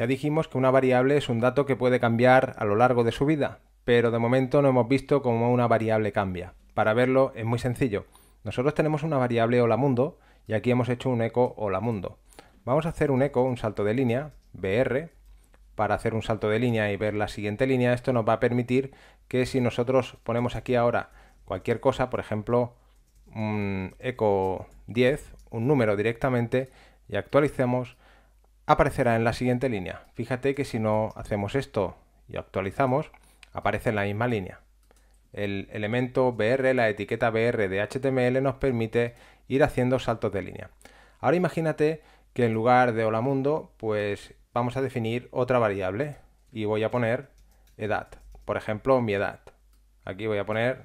Ya dijimos que una variable es un dato que puede cambiar a lo largo de su vida, pero de momento no hemos visto cómo una variable cambia. Para verlo es muy sencillo. Nosotros tenemos una variable hola mundo y aquí hemos hecho un eco hola mundo. Vamos a hacer un eco, un salto de línea, br, para hacer un salto de línea y ver la siguiente línea. Esto nos va a permitir que si nosotros ponemos aquí ahora cualquier cosa, por ejemplo, un eco 10, un número directamente, y actualicemos, aparecerá en la siguiente línea. Fíjate que si no hacemos esto y actualizamos, aparece en la misma línea. El elemento BR, la etiqueta BR de HTML nos permite ir haciendo saltos de línea. Ahora imagínate que en lugar de hola mundo, pues vamos a definir otra variable y voy a poner edad. Por ejemplo, mi edad. Aquí voy a poner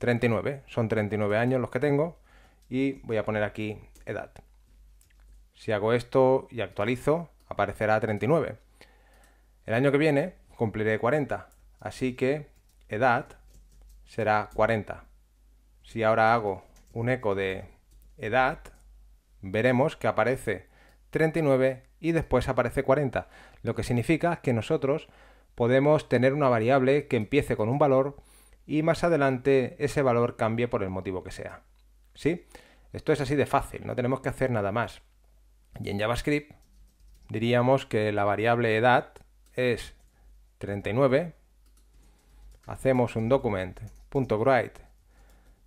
39. Son 39 años los que tengo y voy a poner aquí edad. Si hago esto y actualizo, aparecerá 39. El año que viene cumpliré 40, así que edad será 40. Si ahora hago un eco de edad, veremos que aparece 39 y después aparece 40, lo que significa que nosotros podemos tener una variable que empiece con un valor y más adelante ese valor cambie por el motivo que sea. ¿Sí? Esto es así de fácil, no tenemos que hacer nada más. Y en JavaScript diríamos que la variable edad es 39. Hacemos un document.write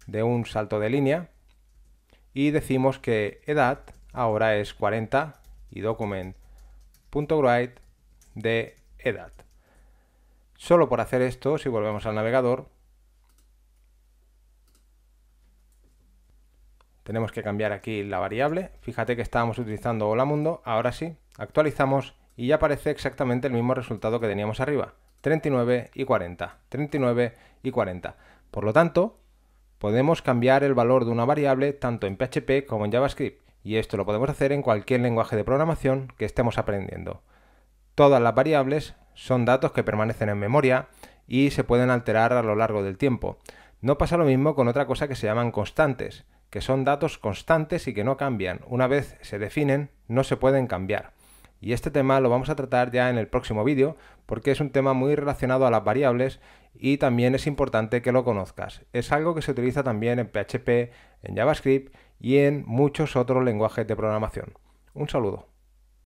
de un salto de línea y decimos que edad ahora es 40 y document.write de edad. Solo por hacer esto, si volvemos al navegador, Tenemos que cambiar aquí la variable. Fíjate que estábamos utilizando hola mundo. Ahora sí, actualizamos y ya aparece exactamente el mismo resultado que teníamos arriba. 39 y 40. 39 y 40. Por lo tanto, podemos cambiar el valor de una variable tanto en PHP como en JavaScript. Y esto lo podemos hacer en cualquier lenguaje de programación que estemos aprendiendo. Todas las variables son datos que permanecen en memoria y se pueden alterar a lo largo del tiempo. No pasa lo mismo con otra cosa que se llaman constantes que son datos constantes y que no cambian. Una vez se definen, no se pueden cambiar. Y este tema lo vamos a tratar ya en el próximo vídeo, porque es un tema muy relacionado a las variables y también es importante que lo conozcas. Es algo que se utiliza también en PHP, en JavaScript y en muchos otros lenguajes de programación. Un saludo.